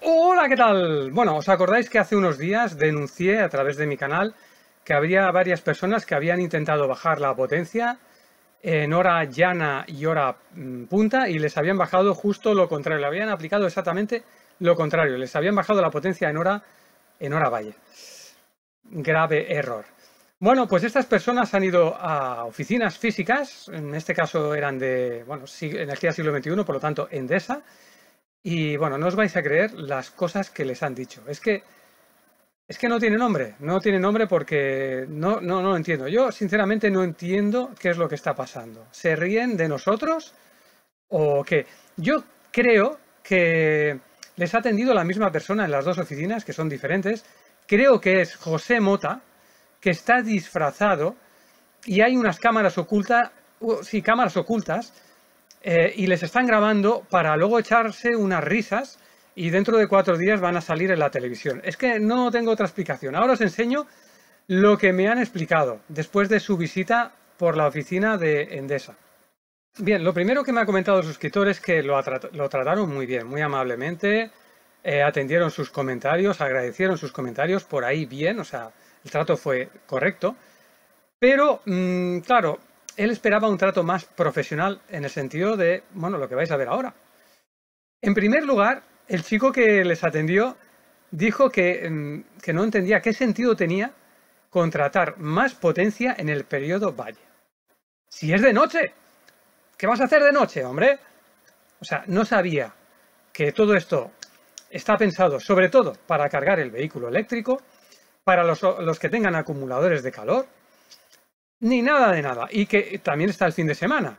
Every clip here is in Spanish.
Hola, ¿qué tal? Bueno, ¿os acordáis que hace unos días denuncié a través de mi canal que había varias personas que habían intentado bajar la potencia en hora llana y hora mm, punta y les habían bajado justo lo contrario, le habían aplicado exactamente lo contrario, les habían bajado la potencia en hora, en hora valle. Grave error. Bueno, pues estas personas han ido a oficinas físicas, en este caso eran de bueno, energía siglo XXI, por lo tanto Endesa, y bueno, no os vais a creer las cosas que les han dicho. Es que, es que no tiene nombre, no tiene nombre porque no, no, no lo entiendo. Yo sinceramente no entiendo qué es lo que está pasando. ¿Se ríen de nosotros o qué? Yo creo que les ha atendido la misma persona en las dos oficinas, que son diferentes. Creo que es José Mota, que está disfrazado y hay unas cámaras ocultas, sí, cámaras ocultas eh, y les están grabando para luego echarse unas risas y dentro de cuatro días van a salir en la televisión. Es que no tengo otra explicación. Ahora os enseño lo que me han explicado después de su visita por la oficina de Endesa. Bien, lo primero que me ha comentado el suscriptor es que lo, trataron muy bien, muy amablemente, eh, atendieron sus comentarios, agradecieron sus comentarios por ahí bien, o sea, el trato fue correcto. Pero, mm, claro, él esperaba un trato más profesional en el sentido de, bueno, lo que vais a ver ahora. En primer lugar, el chico que les atendió dijo mm, que, no entendía qué sentido tenía contratar más potencia en el periodo valle. Si es de noche, ¿qué vas a hacer de noche, hombre? O sea, no sabía que todo esto está pensado sobre todo para cargar el vehículo eléctrico, para los, los que tengan acumuladores de calor, ni nada de nada. Y que también está el fin de semana.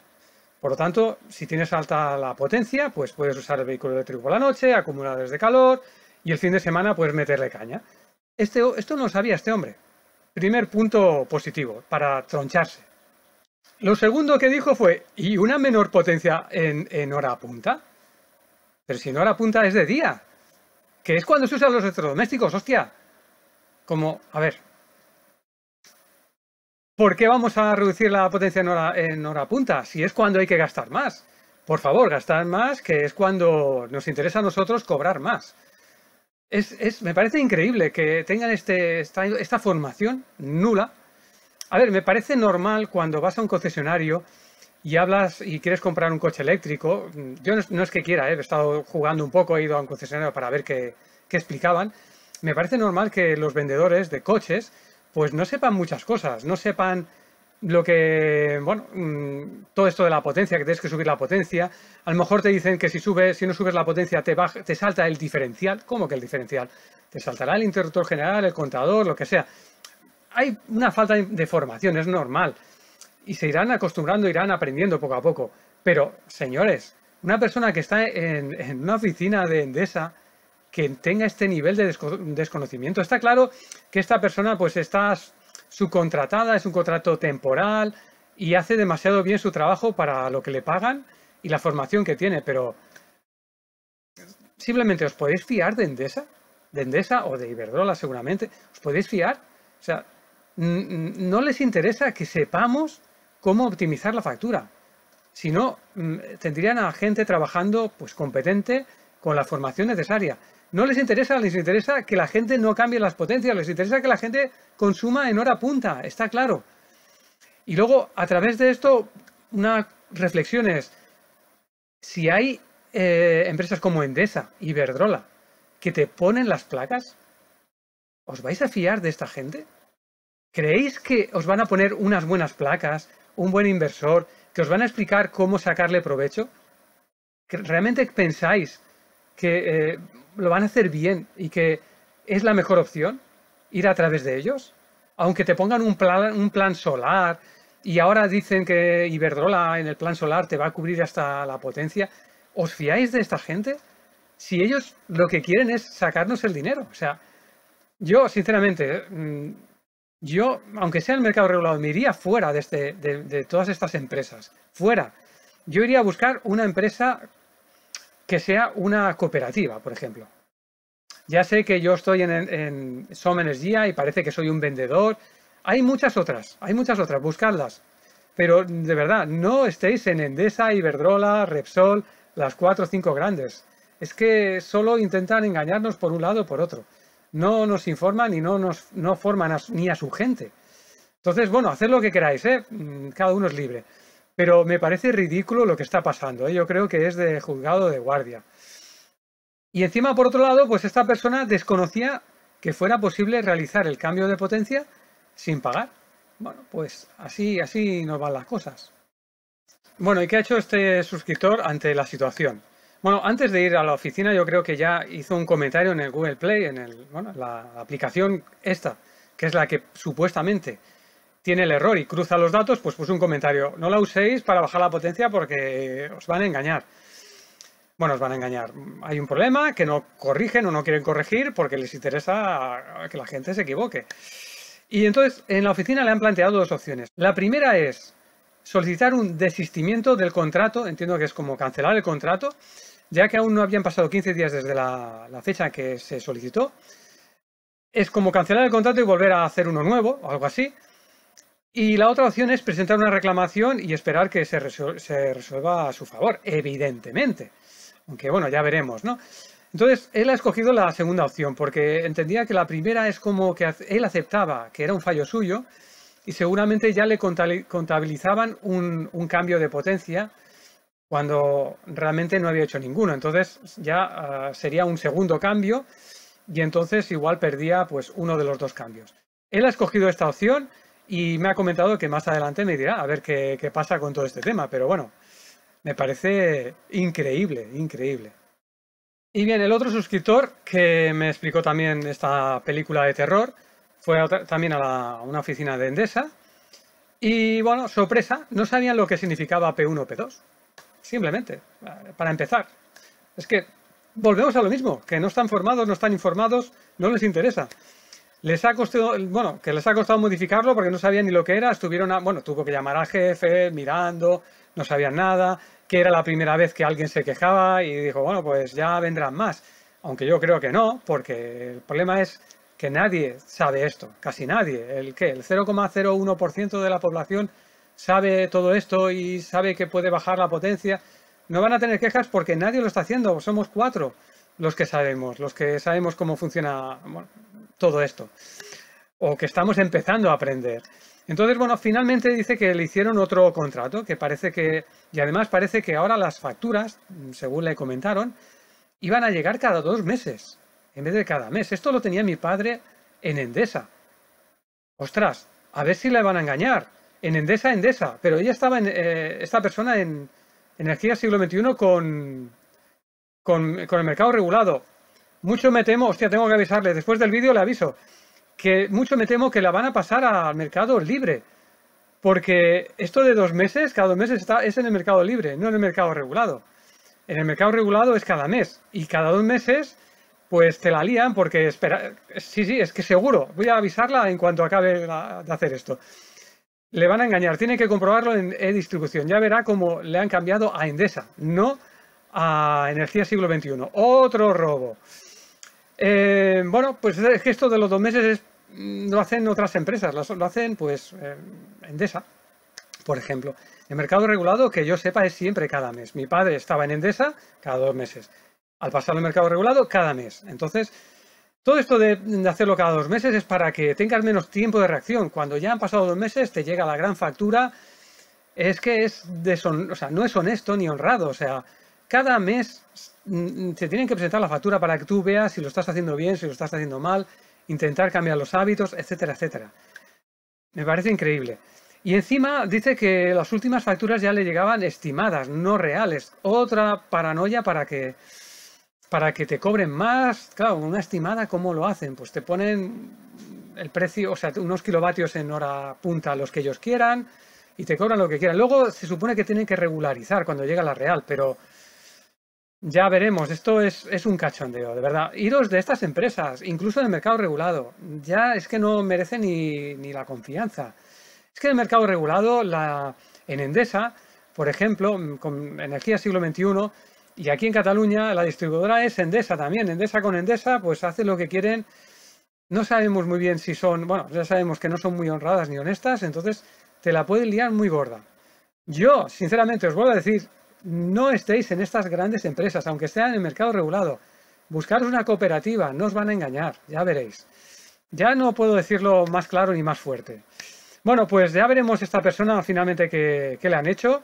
Por lo tanto, si tienes alta la potencia, pues puedes usar el vehículo eléctrico por la noche, acumuladores de calor y el fin de semana puedes meterle caña. Este, esto no lo sabía este hombre. Primer punto positivo, para troncharse. Lo segundo que dijo fue, ¿y una menor potencia en, en hora punta? Pero si en hora punta es de día, que es cuando se usan los electrodomésticos, hostia. Como, a ver, ¿por qué vamos a reducir la potencia en hora, punta? Si es cuando hay que gastar más. Por favor, gastar más, que es cuando nos interesa a nosotros cobrar más. Es, me parece increíble que tengan este, esta, formación nula. A ver, me parece normal cuando vas a un concesionario y hablas y quieres comprar un coche eléctrico. Yo no, es que quiera, ¿eh? he estado jugando un poco, he ido a un concesionario para ver qué, qué explicaban. Me parece normal que los vendedores de coches pues no sepan muchas cosas, no sepan lo que, bueno, mm, todo esto de la potencia, que tienes que subir la potencia. A lo mejor te dicen que si subes, si no subes la potencia te, te salta el diferencial. ¿Cómo que el diferencial? Te saltará el interruptor general, el contador, lo que sea. Hay una falta de formación, es normal. Y se irán acostumbrando, irán aprendiendo poco a poco. Pero, señores, una persona que está en, en una oficina de Endesa, que tenga este nivel de desconocimiento. Está claro que esta persona pues está subcontratada, es un contrato temporal y hace demasiado bien su trabajo para lo que le pagan y la formación que tiene, pero simplemente os podéis fiar de Endesa, de Endesa o de Iberdrola seguramente, os podéis fiar. O sea, no les interesa que sepamos cómo optimizar la factura. Si no, mm, tendrían a gente trabajando pues competente con la formación necesaria no les interesa, les interesa que la gente no cambie las potencias, les interesa que la gente consuma en hora punta, está claro. Y luego, a través de esto, una reflexión es, si hay eh, empresas como Endesa, y Verdrola que te ponen las placas, ¿os vais a fiar de esta gente? ¿Creéis que os van a poner unas buenas placas, un buen inversor, que os van a explicar cómo sacarle provecho? ¿Realmente pensáis que eh, lo van a hacer bien y que es la mejor opción ir a través de ellos. Aunque te pongan un plan, un plan solar y ahora dicen que Iberdrola en el plan solar te va a cubrir hasta la potencia, ¿os fiáis de esta gente? Si ellos lo que quieren es sacarnos el dinero. O sea, yo sinceramente, mm, yo, aunque sea el mercado regulado, me iría fuera de, este, de, de todas estas empresas. Fuera. Yo iría a buscar una empresa que sea una cooperativa, por ejemplo. Ya sé que yo estoy en, en, y parece que soy un vendedor. Hay muchas otras, hay muchas otras, buscadlas. Pero de verdad, no estéis en Endesa, Iberdrola, Repsol, las cuatro o cinco grandes. Es que solo intentan engañarnos por un lado o por otro. No nos informan y no nos no forman ni a su gente. Entonces, bueno, haced lo que queráis, ¿eh? Mm, cada uno es libre. Pero me parece ridículo lo que está pasando. ¿eh? Yo creo que es de juzgado de guardia. Y encima, por otro lado, pues esta persona desconocía que fuera posible realizar el cambio de potencia sin pagar. Bueno, pues así, así nos van las cosas. Bueno, ¿y qué ha hecho este suscriptor ante la situación? Bueno, antes de ir a la oficina, yo creo que ya hizo un comentario en el Google Play, en el, bueno, la aplicación esta, que es la que supuestamente tiene el error y cruza los datos, pues puso un comentario. No la uséis para bajar la potencia porque os van a engañar. Bueno, os van a engañar. Hay un problema que no corrigen o no quieren corregir porque les interesa que la gente se equivoque. Y entonces en la oficina le han planteado dos opciones. La primera es solicitar un desistimiento del contrato, entiendo que es como cancelar el contrato, ya que aún no habían pasado 15 días desde la, fecha que se solicitó. Es como cancelar el contrato y volver a hacer uno nuevo, o algo así. Y la otra opción es presentar una reclamación y esperar que se, resuelva, a su favor, evidentemente. Aunque bueno, ya veremos, ¿no? Entonces, él ha escogido la segunda opción porque entendía que la primera es como que él aceptaba que era un fallo suyo y seguramente ya le contabilizaban un, cambio de potencia cuando realmente no había hecho ninguno. Entonces ya ah, sería un segundo cambio y entonces igual perdía pues uno de los dos cambios. Él ha escogido esta opción y me ha comentado que más adelante me dirá a ver qué, pasa con todo este tema, pero bueno, me parece increíble, increíble. Y bien, el otro suscriptor que me explicó también esta película de terror fue también a, una oficina de Endesa. Y bueno, sorpresa, no sabían lo que significaba P1 P2. Simplemente, para empezar. Es que volvemos a lo mismo, que no están formados, no están informados, no les interesa. Les ha costado, bueno, que les ha costado modificarlo porque no sabían ni lo que era, estuvieron, a, bueno, tuvo que llamar al jefe, mirando, no sabían nada, que era la primera vez que alguien se quejaba y dijo, bueno, pues ya vendrán más. Aunque yo creo que no, porque el problema es que nadie sabe esto, casi nadie. ¿El qué? El 0,01% de la población sabe todo esto y sabe que puede bajar la potencia. No van a tener quejas porque nadie lo está haciendo, somos cuatro los que sabemos, los que sabemos cómo funciona todo esto, o que estamos empezando a aprender. Entonces, bueno, finalmente dice que le hicieron otro contrato, que parece que, y además parece que ahora las facturas, según le comentaron, iban a llegar cada dos meses, en vez de cada mes. Esto lo tenía mi padre en Endesa. Ostras, a ver si le van a engañar. En Endesa, Endesa. Pero ella estaba, en, eh, esta persona en Energía Siglo XXI con, con, con el mercado regulado mucho me temo, hostia, tengo que avisarle, después del vídeo le aviso, que mucho me temo que la van a pasar al mercado libre. Porque esto de dos meses, cada dos meses está, es en el mercado libre, no en el mercado regulado. En el mercado regulado es cada mes. Y cada dos meses, pues te la lían porque espera. Sí, sí, es que seguro. Voy a avisarla en cuanto acabe de hacer esto. Le van a engañar. Tiene que comprobarlo en e-distribución. Ya verá cómo le han cambiado a Endesa, no a Energía Siglo XXI. Otro robo. Eh, bueno, pues es que esto de los dos meses mm, lo hacen otras empresas, lo, hacen pues eh, Endesa, por ejemplo. El mercado regulado, que yo sepa, es siempre cada mes. Mi padre estaba en Endesa cada dos meses. Al pasar el mercado regulado, cada mes. Entonces, todo esto de, hacerlo cada dos meses es para que tengas menos tiempo de reacción. Cuando ya han pasado dos meses, te llega la gran factura. Es que es o sea, no es honesto ni honrado. O sea, cada mes mm, mm, te tienen que presentar la factura para que tú veas si lo estás haciendo bien, si lo estás haciendo mal, intentar cambiar los hábitos, etcétera, etcétera. Me parece increíble. Y encima dice que las últimas facturas ya le llegaban estimadas, no reales. Otra paranoia para que para que te cobren más. Claro, una estimada, ¿cómo lo hacen? Pues te ponen el precio, o sea, unos kilovatios en hora punta los que ellos quieran y te cobran lo que quieran. Luego se supone que tienen que regularizar cuando llega la real, pero ya veremos, esto es, un cachondeo, de verdad. Iros de estas empresas, incluso del mercado regulado, ya es que no merece ni, la confianza. Es que el mercado regulado, la, en Endesa, por ejemplo, con energía siglo XXI, y aquí en Cataluña la distribuidora es Endesa también. Endesa con Endesa, pues hace lo que quieren. No sabemos muy bien si son, bueno, ya sabemos que no son muy honradas ni honestas, entonces te la pueden liar muy gorda. Yo, sinceramente, os vuelvo a decir, no estéis en estas grandes empresas, aunque sea en el mercado regulado. Buscaros una cooperativa, no os van a engañar, ya veréis. Ya no puedo decirlo más claro ni más fuerte. Bueno, pues ya veremos esta persona finalmente que, le han hecho.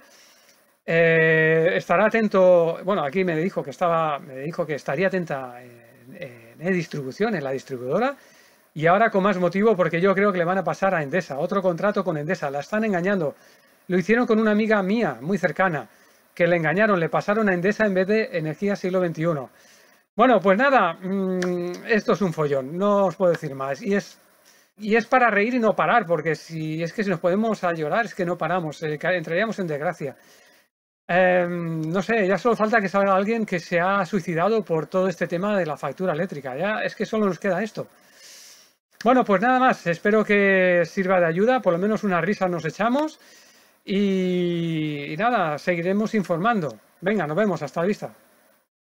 Eh, estará atento, bueno, aquí me dijo que estaba, me dijo que estaría atenta en, en distribución en la distribuidora. Y ahora con más motivo porque yo creo que le van a pasar a Endesa, otro contrato con Endesa, la están engañando. Lo hicieron con una amiga mía, muy cercana que le engañaron, le pasaron a Endesa en vez de Energía Siglo XXI. Bueno, pues nada, mm, esto es un follón, no os puedo decir más. Y es, y es para reír y no parar, porque si es que si nos podemos a llorar es que no paramos, eh, entraríamos en desgracia. Em, no sé, ya solo falta que salga alguien que se ha suicidado por todo este tema de la factura eléctrica. Ya es que solo nos queda esto. Bueno, pues nada más. Espero que sirva de ayuda. Por lo menos una risa nos echamos. Y, nada, seguiremos informando. Venga, nos vemos, hasta la vista.